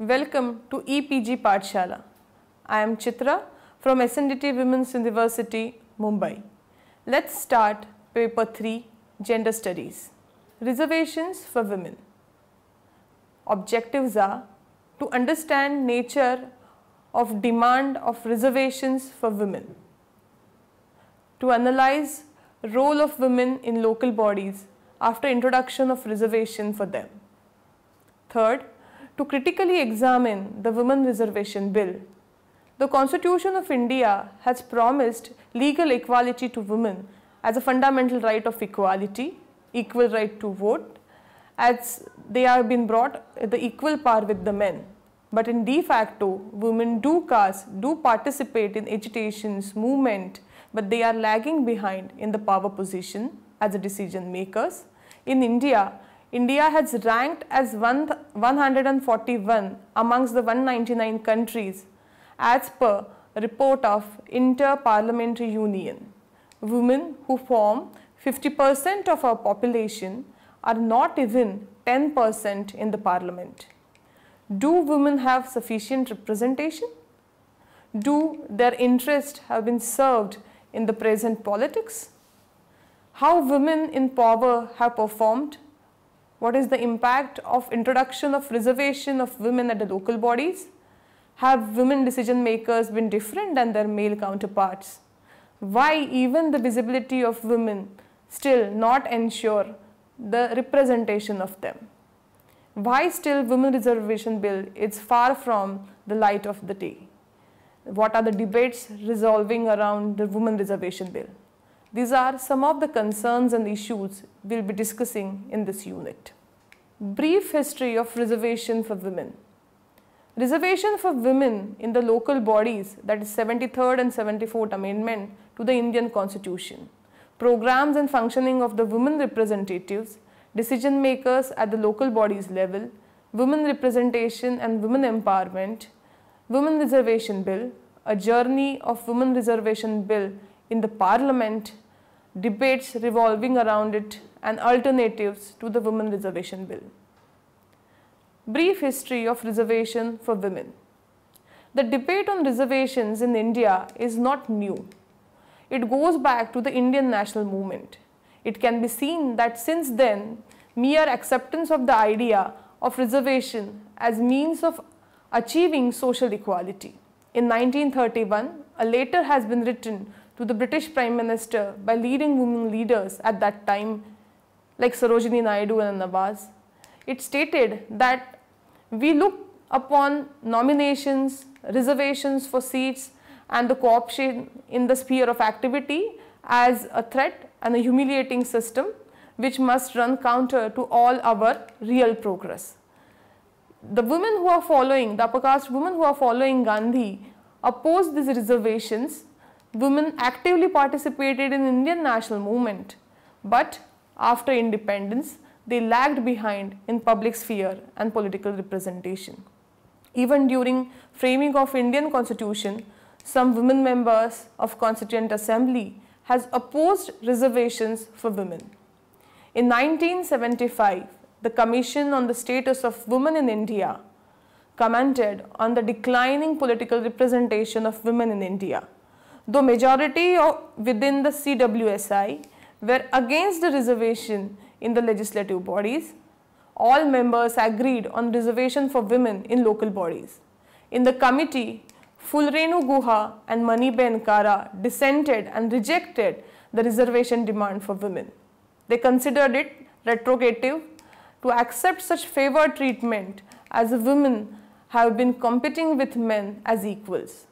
Welcome to EPG Shala. I am Chitra from SNDT Women's University, Mumbai. Let's start paper 3 Gender Studies. Reservations for Women. Objectives are to understand nature of demand of reservations for women, to analyze role of women in local bodies after introduction of reservation for them. Third, to critically examine the Women Reservation Bill. The Constitution of India has promised legal equality to women as a fundamental right of equality, equal right to vote, as they have been brought the equal par with the men. But in de facto, women do cast, do participate in agitations, movement, but they are lagging behind in the power position as the decision makers. In India, India has ranked as 141 amongst the 199 countries as per report of Inter-Parliamentary Union. Women who form 50% of our population are not even 10% in the parliament. Do women have sufficient representation? Do their interests have been served in the present politics? How women in power have performed what is the impact of introduction of reservation of women at the local bodies? Have women decision makers been different than their male counterparts? Why even the visibility of women still not ensure the representation of them? Why still women reservation bill is far from the light of the day? What are the debates resolving around the women reservation bill? These are some of the concerns and issues we will be discussing in this unit. Brief history of reservation for women. Reservation for women in the local bodies that is 73rd and 74th amendment to the Indian constitution. Programs and functioning of the women representatives, decision makers at the local bodies level, women representation and women empowerment, women reservation bill, a journey of women reservation bill in the parliament debates revolving around it and alternatives to the Women Reservation Bill. Brief history of reservation for women. The debate on reservations in India is not new. It goes back to the Indian national movement. It can be seen that since then, mere acceptance of the idea of reservation as means of achieving social equality. In 1931, a letter has been written to the British Prime Minister by leading women leaders at that time like Sarojini Naidu and Nawaz. It stated that we look upon nominations, reservations for seats and the co-option in the sphere of activity as a threat and a humiliating system which must run counter to all our real progress. The women who are following, the upper caste women who are following Gandhi oppose these reservations women actively participated in Indian national movement, but after independence, they lagged behind in public sphere and political representation. Even during framing of Indian constitution, some women members of Constituent Assembly has opposed reservations for women. In 1975, the Commission on the Status of Women in India commented on the declining political representation of women in India though majority of, within the CWSI were against the reservation in the legislative bodies, all members agreed on reservation for women in local bodies. In the committee, Fulrenu Guha and Maniben Kara dissented and rejected the reservation demand for women. They considered it retrogative to accept such favor treatment as women have been competing with men as equals.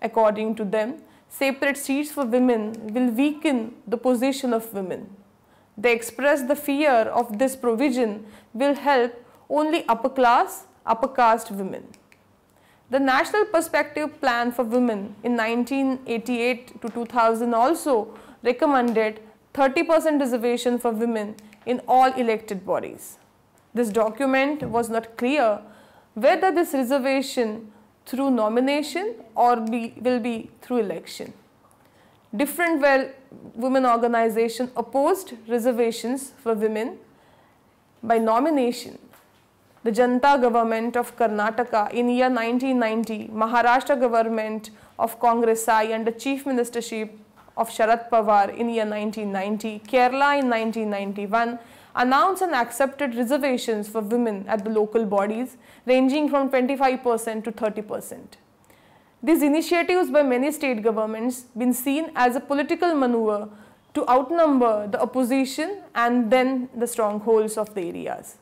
According to them, separate seats for women will weaken the position of women. They express the fear of this provision will help only upper class, upper caste women. The National Perspective Plan for Women in 1988 to 2000 also recommended 30% reservation for women in all elected bodies. This document was not clear whether this reservation through nomination or be, will be through election. Different well, women organization opposed reservations for women by nomination. The Janta government of Karnataka in year 1990, Maharashtra government of Congress I under chief ministership of Sharad Pawar in year 1990, Kerala in 1991, announced and accepted reservations for women at the local bodies ranging from 25% to 30%. These initiatives by many state governments been seen as a political maneuver to outnumber the opposition and then the strongholds of the areas.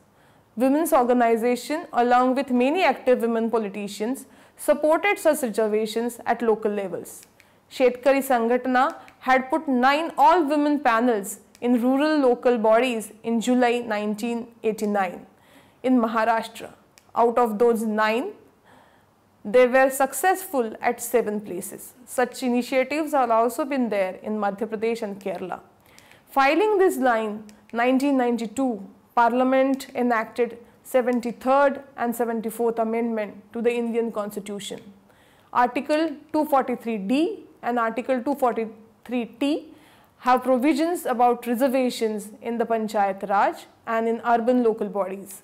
Women's organization along with many active women politicians supported such reservations at local levels. Shetkari Sangatana had put nine all-women panels in rural local bodies in July 1989 in Maharashtra. Out of those nine, they were successful at seven places. Such initiatives have also been there in Madhya Pradesh and Kerala. Filing this line, 1992, Parliament enacted 73rd and 74th Amendment to the Indian Constitution. Article 243D and Article 243T have provisions about reservations in the Panchayat Raj and in urban local bodies.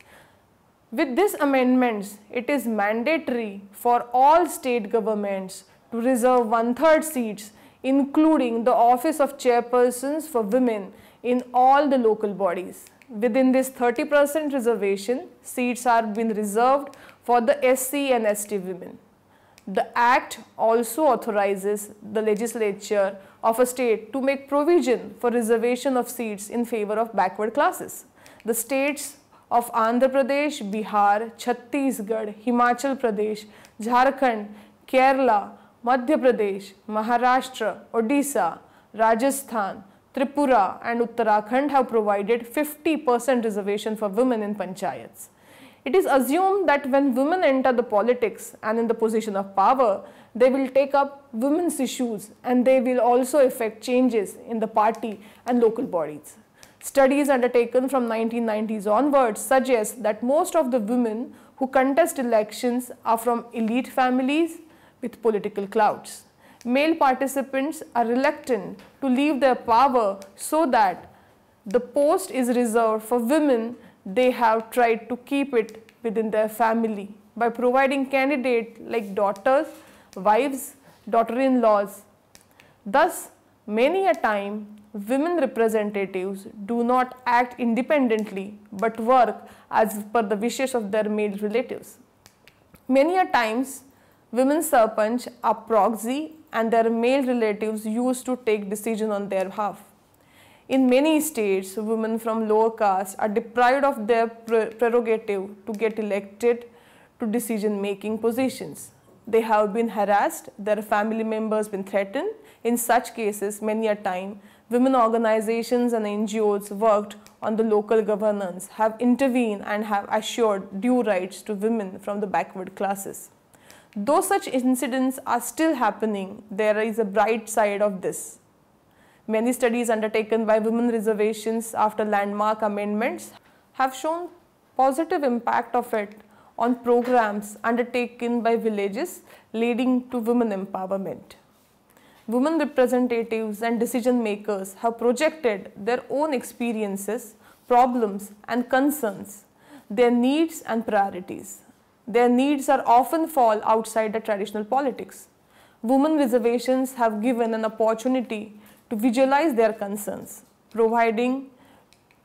With these amendments, it is mandatory for all state governments to reserve one-third seats, including the office of chairpersons for women in all the local bodies. Within this 30% reservation, seats are being reserved for the SC and ST women. The Act also authorizes the legislature of a state to make provision for reservation of seats in favor of backward classes. The states of Andhra Pradesh, Bihar, Chhattisgarh, Himachal Pradesh, Jharkhand, Kerala, Madhya Pradesh, Maharashtra, Odisha, Rajasthan, Tripura and Uttarakhand have provided 50% reservation for women in panchayats. It is assumed that when women enter the politics and in the position of power, they will take up women's issues and they will also effect changes in the party and local bodies. Studies undertaken from 1990s onwards suggest that most of the women who contest elections are from elite families with political clouds. Male participants are reluctant to leave their power so that the post is reserved for women they have tried to keep it within their family by providing candidates like daughters, wives, daughter-in-laws. Thus, many a time women representatives do not act independently but work as per the wishes of their male relatives. Many a times women serpents are proxy and their male relatives used to take decision on their behalf. In many states, women from lower castes are deprived of their prerogative to get elected to decision making positions. They have been harassed, their family members been threatened. In such cases, many a time, women organizations and NGOs worked on the local governance, have intervened and have assured due rights to women from the backward classes. Though such incidents are still happening, there is a bright side of this. Many studies undertaken by women reservations after landmark amendments have shown positive impact of it on programs undertaken by villages leading to women empowerment. Women representatives and decision makers have projected their own experiences, problems and concerns, their needs and priorities. Their needs are often fall outside the traditional politics. Women reservations have given an opportunity to visualize their concerns, providing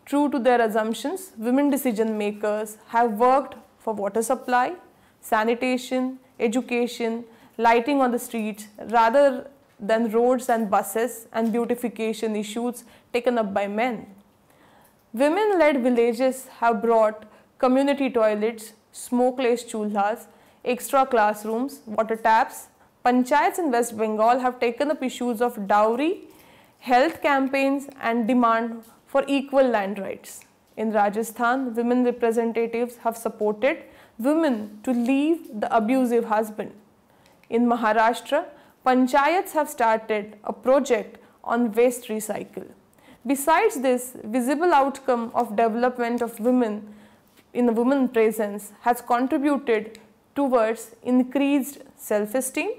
true to their assumptions, women decision makers have worked for water supply, sanitation, education, lighting on the streets rather than roads and buses and beautification issues taken up by men. Women-led villages have brought community toilets, smokeless chulhas, extra classrooms, water taps. Panchayats in West Bengal have taken up issues of dowry health campaigns and demand for equal land rights. In Rajasthan, women representatives have supported women to leave the abusive husband. In Maharashtra, panchayats have started a project on waste recycle. Besides this, visible outcome of development of women in the women presence has contributed towards increased self-esteem,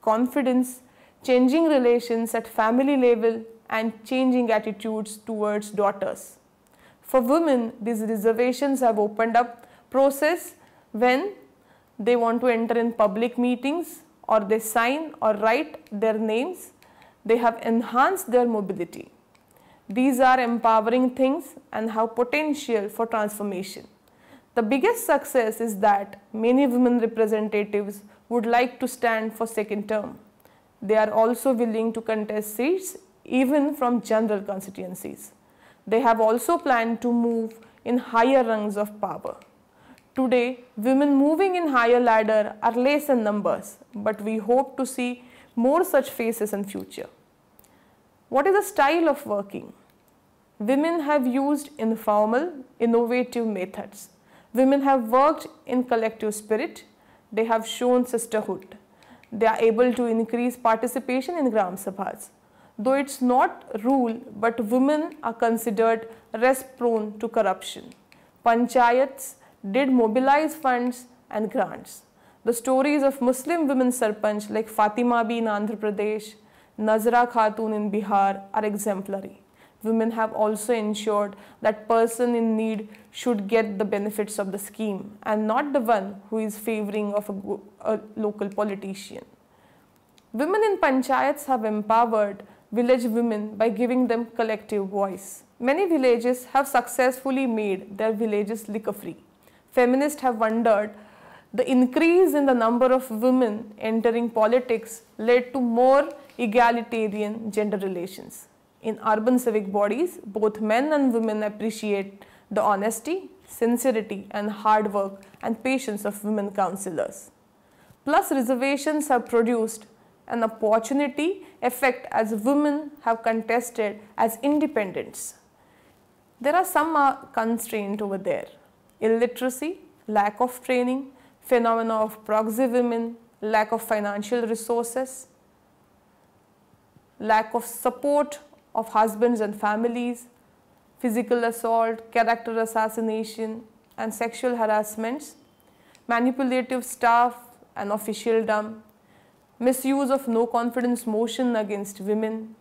confidence changing relations at family level and changing attitudes towards daughters. For women, these reservations have opened up process when they want to enter in public meetings or they sign or write their names. They have enhanced their mobility. These are empowering things and have potential for transformation. The biggest success is that many women representatives would like to stand for second term. They are also willing to contest seats even from general constituencies. They have also planned to move in higher rungs of power. Today, women moving in higher ladder are less in numbers, but we hope to see more such faces in future. What is the style of working? Women have used informal, innovative methods. Women have worked in collective spirit. They have shown sisterhood. They are able to increase participation in Gram Sabhas. Though it's not rule, but women are considered less prone to corruption. Panchayats did mobilize funds and grants. The stories of Muslim women sarpanch like Fatima B in Andhra Pradesh, Nazra Khatun in Bihar are exemplary women have also ensured that person in need should get the benefits of the scheme and not the one who is favoring of a, a local politician. Women in panchayats have empowered village women by giving them collective voice. Many villages have successfully made their villages liquor free. Feminists have wondered the increase in the number of women entering politics led to more egalitarian gender relations. In urban civic bodies, both men and women appreciate the honesty, sincerity and hard work and patience of women councillors. Plus reservations have produced an opportunity effect as women have contested as independents. There are some uh, constraints over there. Illiteracy, lack of training, phenomena of proxy women, lack of financial resources, lack of support of husbands and families, physical assault, character assassination and sexual harassments, manipulative staff and officialdom, misuse of no confidence motion against women,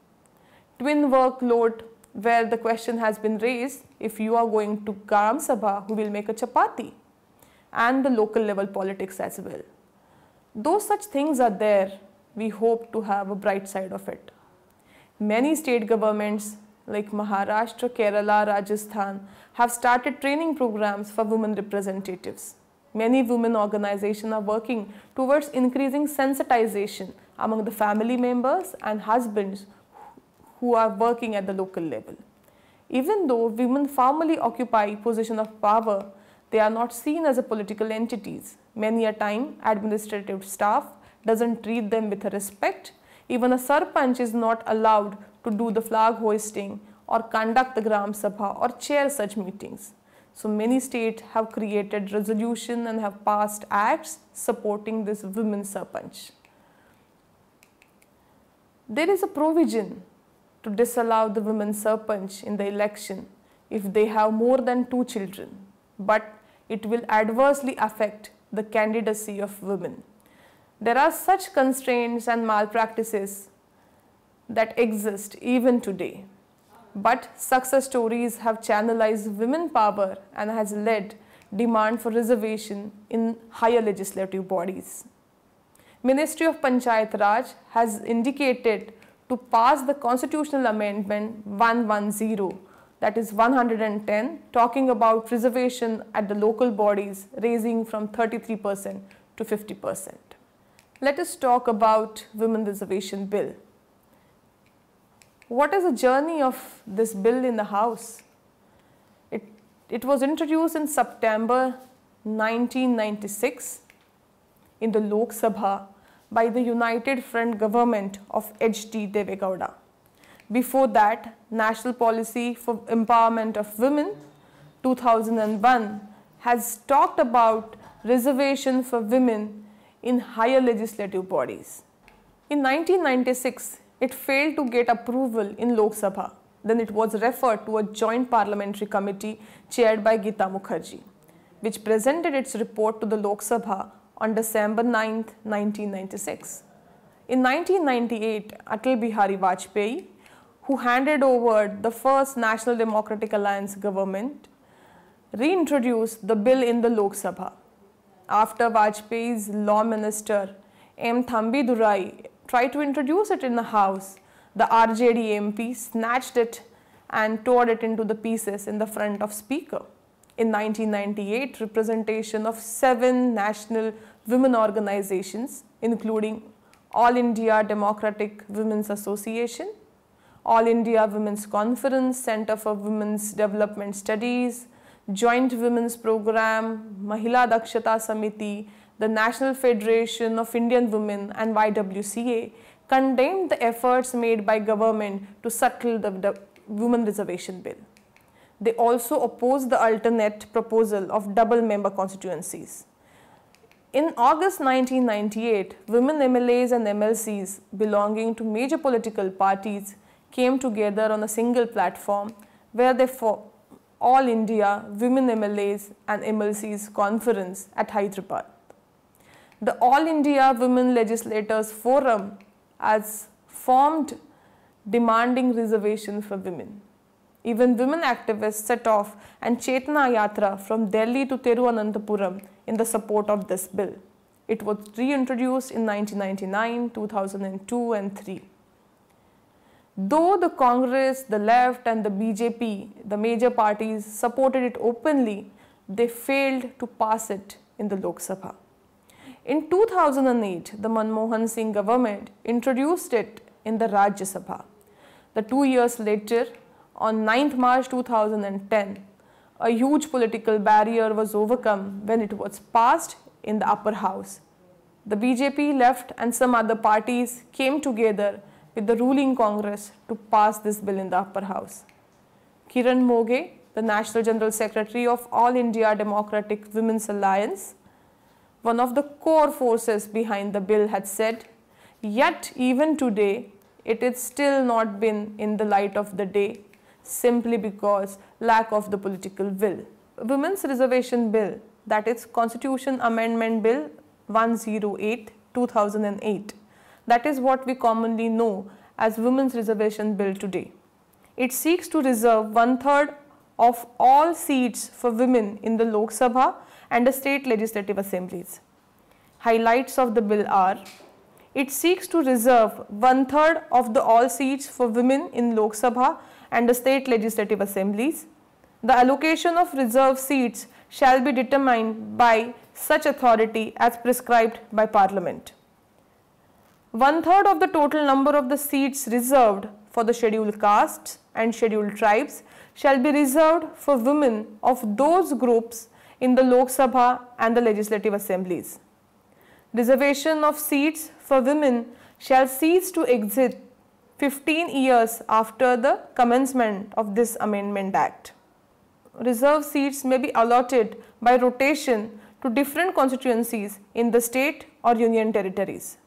twin workload where the question has been raised if you are going to Gram Sabha who will make a chapati and the local level politics as well. Though such things are there, we hope to have a bright side of it. Many state governments like Maharashtra, Kerala, Rajasthan have started training programs for women representatives. Many women organizations are working towards increasing sensitization among the family members and husbands who are working at the local level. Even though women formally occupy position of power, they are not seen as political entities. Many a time, administrative staff doesn't treat them with respect even a Sarpanch is not allowed to do the flag hoisting or conduct the Gram Sabha or chair such meetings. So many states have created resolution and have passed acts supporting this women Sarpanch. There is a provision to disallow the women Sarpanch in the election if they have more than two children, but it will adversely affect the candidacy of women. There are such constraints and malpractices that exist even today. But success stories have channelized women power and has led demand for reservation in higher legislative bodies. Ministry of Panchayat Raj has indicated to pass the constitutional amendment 110 that is 110 talking about reservation at the local bodies raising from 33% to 50% let us talk about Women Reservation Bill. What is the journey of this bill in the House? It, it was introduced in September 1996 in the Lok Sabha by the United Front government of H.D. Devegowda. Before that, National Policy for Empowerment of Women 2001 has talked about reservation for women in higher legislative bodies. In 1996, it failed to get approval in Lok Sabha. Then it was referred to a joint parliamentary committee chaired by Gita Mukherjee, which presented its report to the Lok Sabha on December 9, 1996. In 1998, Atal Bihari Vajpayee, who handed over the first National Democratic Alliance government, reintroduced the bill in the Lok Sabha after Vajpayee's law minister M. Thambi Durai tried to introduce it in the house, the RJD MP snatched it and tore it into the pieces in the front of speaker. In 1998, representation of seven national women organizations including All India Democratic Women's Association, All India Women's Conference, Center for Women's Development Studies, Joint Women's Program, Mahila Dakshata Samiti, the National Federation of Indian Women and YWCA condemned the efforts made by government to settle the, the women reservation bill. They also opposed the alternate proposal of double member constituencies. In August 1998, women MLAs and MLCs belonging to major political parties came together on a single platform where they, fought. All India Women MLAs and MLCs conference at Hyderabad. The All India Women Legislators Forum has formed demanding reservation for women. Even women activists set off and Chetna Yatra from Delhi to Tiruvananthapuram in the support of this bill. It was reintroduced in 1999, 2002 and 3. Though the Congress, the left and the BJP, the major parties supported it openly, they failed to pass it in the Lok Sabha. In 2008, the Manmohan Singh government introduced it in the Rajya Sabha. The two years later, on 9th March 2010, a huge political barrier was overcome when it was passed in the upper house. The BJP, left and some other parties came together with the ruling Congress to pass this bill in the upper house. Kiran Moge, the National General Secretary of All India Democratic Women's Alliance, one of the core forces behind the bill had said, yet even today it is still not been in the light of the day simply because lack of the political will. Women's Reservation Bill that is Constitution Amendment Bill 108 2008 that is what we commonly know as Women's Reservation Bill today. It seeks to reserve one-third of all seats for women in the Lok Sabha and the state legislative assemblies. Highlights of the bill are, it seeks to reserve one-third of the all seats for women in Lok Sabha and the state legislative assemblies. The allocation of reserved seats shall be determined by such authority as prescribed by Parliament. One third of the total number of the seats reserved for the scheduled castes and scheduled tribes shall be reserved for women of those groups in the Lok Sabha and the legislative assemblies. Reservation of seats for women shall cease to exist 15 years after the commencement of this Amendment Act. Reserve seats may be allotted by rotation to different constituencies in the state or union territories.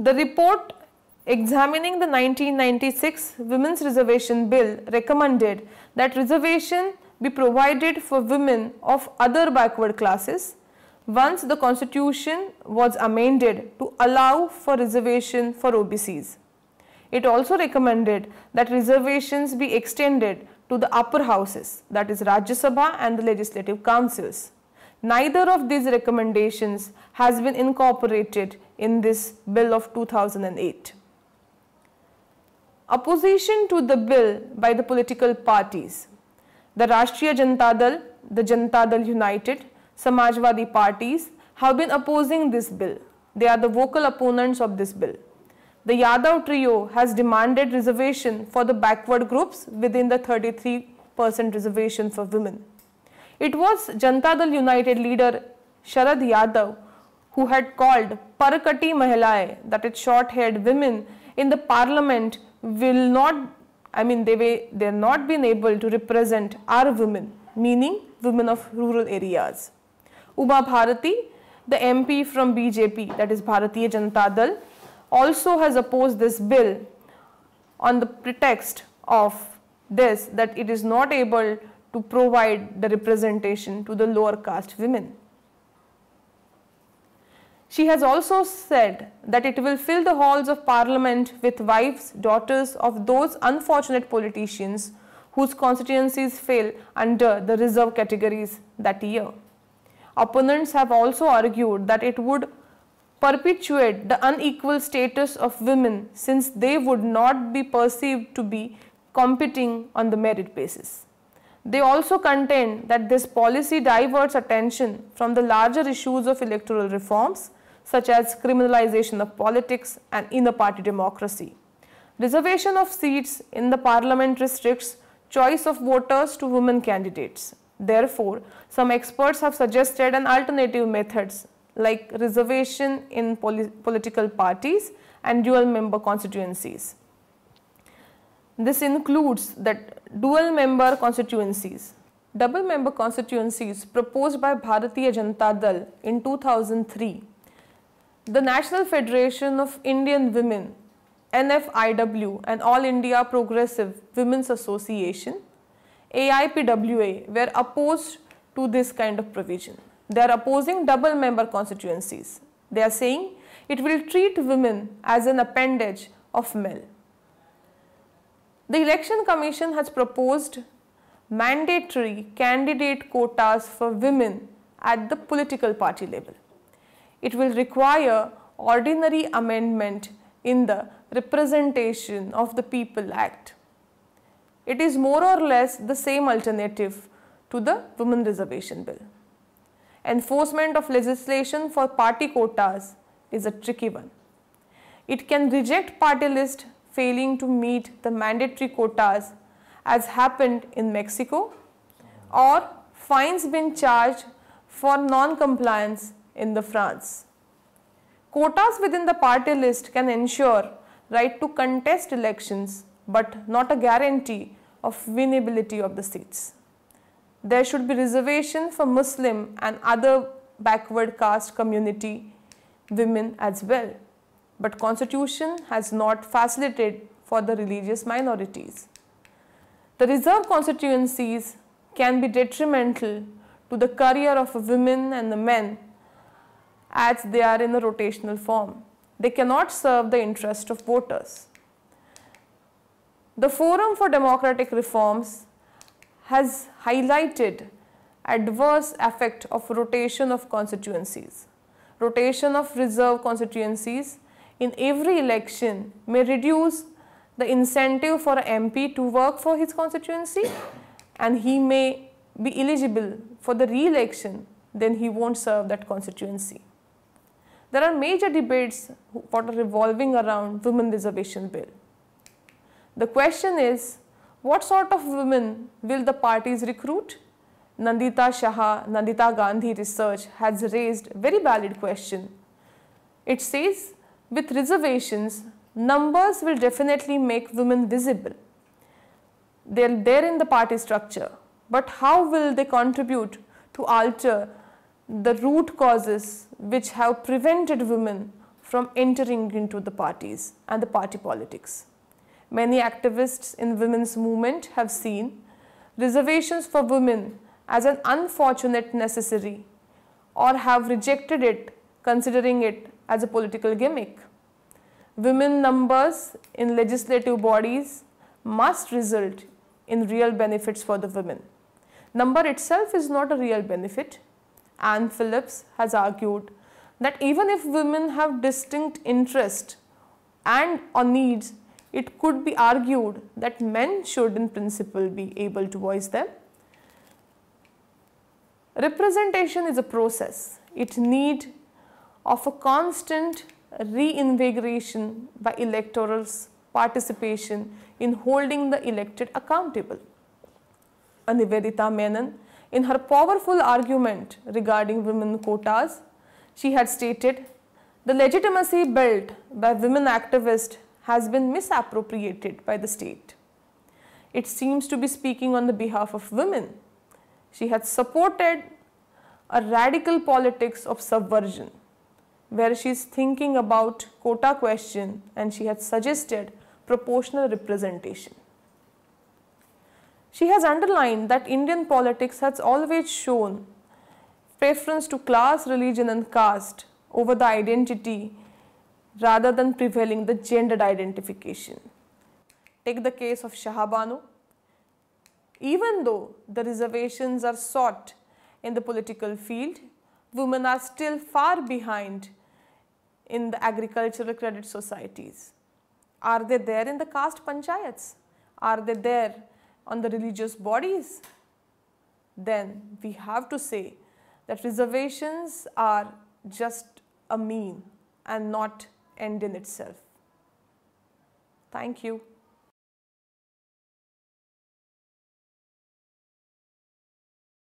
The report examining the 1996 Women's Reservation Bill recommended that reservation be provided for women of other backward classes once the constitution was amended to allow for reservation for OBCs. It also recommended that reservations be extended to the upper houses that is Rajya Sabha and the legislative councils. Neither of these recommendations has been incorporated in this bill of 2008. Opposition to the bill by the political parties. The Rashtriya Janata Dal, the Janata Dal United, Samajwadi parties have been opposing this bill. They are the vocal opponents of this bill. The Yadav trio has demanded reservation for the backward groups within the 33% reservation for women. It was Janata Dal United leader Sharad Yadav who had called Parakati Mahalai, that is short haired women, in the parliament will not, I mean, they were they are not been able to represent our women, meaning women of rural areas. Uma Bharati, the MP from BJP, that is Bharatiya Janata Dal, also has opposed this bill on the pretext of this that it is not able to provide the representation to the lower caste women. She has also said that it will fill the halls of parliament with wives, daughters of those unfortunate politicians whose constituencies fell under the reserve categories that year. Opponents have also argued that it would perpetuate the unequal status of women since they would not be perceived to be competing on the merit basis. They also contend that this policy diverts attention from the larger issues of electoral reforms such as criminalization of politics and inner party democracy. Reservation of seats in the parliament restricts choice of voters to women candidates. Therefore, some experts have suggested an alternative methods like reservation in political parties and dual member constituencies. This includes the dual member constituencies. Double member constituencies proposed by Bharatiya Janata Dal in 2003. The National Federation of Indian Women NFIW and All India Progressive Women's Association, AIPWA were opposed to this kind of provision. They are opposing double member constituencies. They are saying it will treat women as an appendage of male. The Election Commission has proposed mandatory candidate quotas for women at the political party level. It will require ordinary amendment in the Representation of the People Act. It is more or less the same alternative to the Women Reservation Bill. Enforcement of legislation for party quotas is a tricky one. It can reject party list failing to meet the mandatory quotas as happened in Mexico or fines being charged for non-compliance in the France. Quotas within the party list can ensure right to contest elections but not a guarantee of winnability of the seats. There should be reservation for Muslim and other backward caste community women as well but constitution has not facilitated for the religious minorities. The reserve constituencies can be detrimental to the career of women and the men as they are in a rotational form. They cannot serve the interest of voters. The Forum for Democratic Reforms has highlighted adverse effect of rotation of constituencies. Rotation of reserve constituencies in every election may reduce the incentive for an MP to work for his constituency and he may be eligible for the re-election, then he won't serve that constituency. There are major debates what are revolving around women reservation bill. The question is, what sort of women will the parties recruit? Nandita Shah, Nandita Gandhi research has raised very valid question. It says with reservations, numbers will definitely make women visible. They are there in the party structure, but how will they contribute to alter the root causes which have prevented women from entering into the parties and the party politics? Many activists in women's movement have seen reservations for women as an unfortunate necessary or have rejected it considering it as a political gimmick. Women numbers in legislative bodies must result in real benefits for the women. Number itself is not a real benefit. Anne Phillips has argued that even if women have distinct interests and or needs, it could be argued that men should in principle be able to voice them. Representation is a process. It need of a constant reinvigoration by electoral participation in holding the elected accountable. Anivedita Menon, in her powerful argument regarding women quotas, she had stated, the legitimacy built by women activists has been misappropriated by the state. It seems to be speaking on the behalf of women. She had supported a radical politics of subversion where she is thinking about quota question and she had suggested proportional representation. She has underlined that Indian politics has always shown preference to class, religion and caste over the identity rather than prevailing the gendered identification. Take the case of Shahabano. Even though the reservations are sought in the political field, women are still far behind in the agricultural credit societies? Are they there in the caste panchayats? Are they there on the religious bodies? Then we have to say that reservations are just a mean and not end in itself. Thank you.